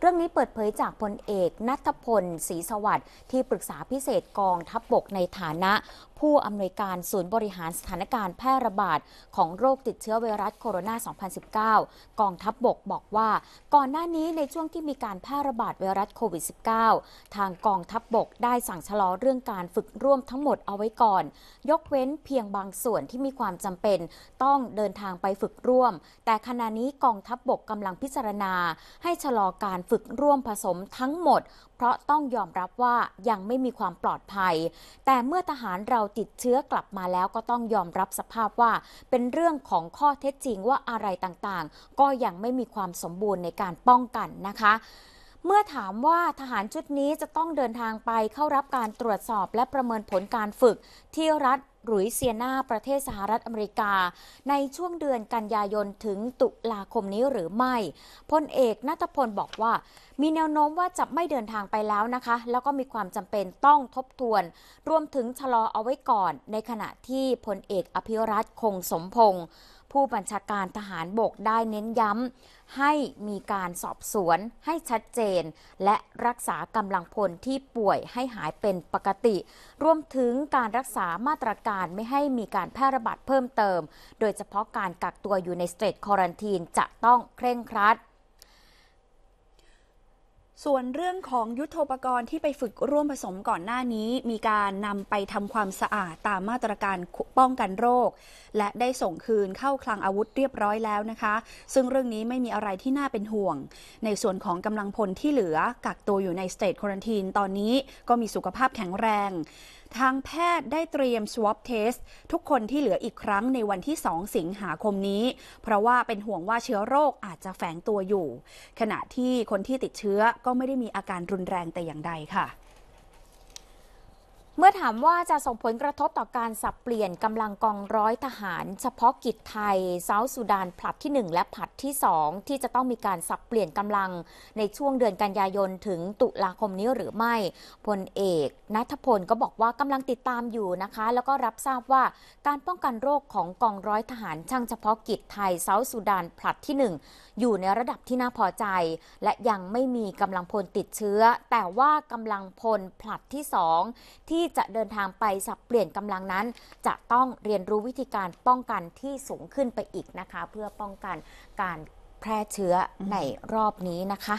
เรื่องนี้เปิดเผยจากพลเอก นัทพลศรีสวัสดิ์ที่ปรึกษาพิเศษกองทัพบบกในฐานะผู้อำนวยการศูนย์บริหารสถานการณ์แพร่ระบาด ของโรคติดเชื้อไวรัสโคโรนา 2019 กองทัพบบกบอกว่าก่อนหน้านี้ในช่วงที่มีการแพร่ระบาดไวรัสโควิด -19 ทางกองทัพบบกได้สั่งชะลอเรื่องการฝึกร่วมทั้งหมดเอาไว้ก่อน ยกเว้นเพียงบางส่วนที่มีความจำเป็น ต้องเดินทางไปฝึกร่วม แต่ขณะนี้กองทัพบบกกำลังพิจารณาให้ชะลอการฝึกร่วมผสมทั้งหมด เพราะต้องยอมรับว่ายังไม่มีความปลอดภัย แต่เมื่อทหารเราติดเชื้อกลับมาแล้ว ก็ต้องยอมรับสภาพว่า เป็นเรื่องของข้อเท็จจริงว่าอะไรต่างๆ ก็ยังไม่มีความสมบูรณ์ในการป้องกันนะคะ เมื่อถามว่าทหารชุดนี้จะต้องเดินทางไปเข้ารับการตรวจสอบและประเมินผลการฝึกที่รัฐหลุยเซียนาประเทศสหรัฐอเมริกาในช่วงเดือนกันยายนถึงตุลาคมนี้หรือไม่พลเอกนัทพลบอกว่ามีแนวโน้มว่าจะไม่เดินทางไปแล้วนะคะ แล้วก็มีความจำเป็นต้องทบทวน รวมถึงชะลอเอาไว้ก่อนในขณะที่พลเอกอภิรัตคงสมพงศ์ผู้บัญชาการทหารบกได้เน้นย้ำให้มีการสอบสวนให้ชัดเจนและรักษากำลังพลที่ป่วยให้หายเป็นปกติรวมถึงการรักษามาตรการไม่ให้มีการแพร่ระบาดเพิ่มเติมโดยเฉพาะการกักตัวอยู่ในสเตทคอรันทีนจะต้องเคร่งครัดส่วนเรื่องของยุทธปกรณ์ที่ไปฝึกร่วมผสมก่อนหน้านี้ มีการนำไปทำความสะอาดตามมาตรการป้องกันโรค และได้ส่งคืนเข้าคลังอาวุธเรียบร้อยแล้วนะคะ ซึ่งเรื่องนี้ไม่มีอะไรที่น่าเป็นห่วง ในส่วนของกำลังพลที่เหลือกักตัวอยู่ในสเตทควอนตีนตอนนี้ก็มีสุขภาพแข็งแรงทางแพทย์ได้เตรียม swab test ทุกคนที่เหลืออีกครั้งในวันที่ 2 สิงหาคมนี้ เพราะว่าเป็นห่วงว่าเชื้อโรคอาจจะแฝงตัวอยู่ ขณะที่คนที่ติดเชื้อก็ไม่ได้มีอาการรุนแรงแต่อย่างใดค่ะเมื่อถามว่าจะส่งผลกระทบต่อการสับเปลี่ยนกำลังกองร้อยทหารเฉพาะกิจไทยเซาท์สุดาน ผลัดที่ 1 และผลัดที่ 2 ที่จะต้องมีการสับเปลี่ยนกำลังในช่วงเดือนกันยายนถึงตุลาคมนี้หรือไม่ พลเอกนัทพลก็บอกว่ากำลังติดตามอยู่นะคะ แล้วก็รับทราบว่าการป้องกันโรคของกองร้อยทหารช่างเฉพาะกิจไทยเซาท์สุดานผลัดที่ 1 อยู่ในระดับที่น่าพอใจ และยังไม่มีกำลังพลติดเชื้อ แต่ว่ากำลังพลผลัดที่2ที่จะเดินทางไปสับเปลี่ยนกำลังนั้น จะต้องเรียนรู้วิธีการป้องกันที่สูงขึ้นไปอีกนะคะ เพื่อป้องกันการแพร่เชื้อในรอบนี้นะคะ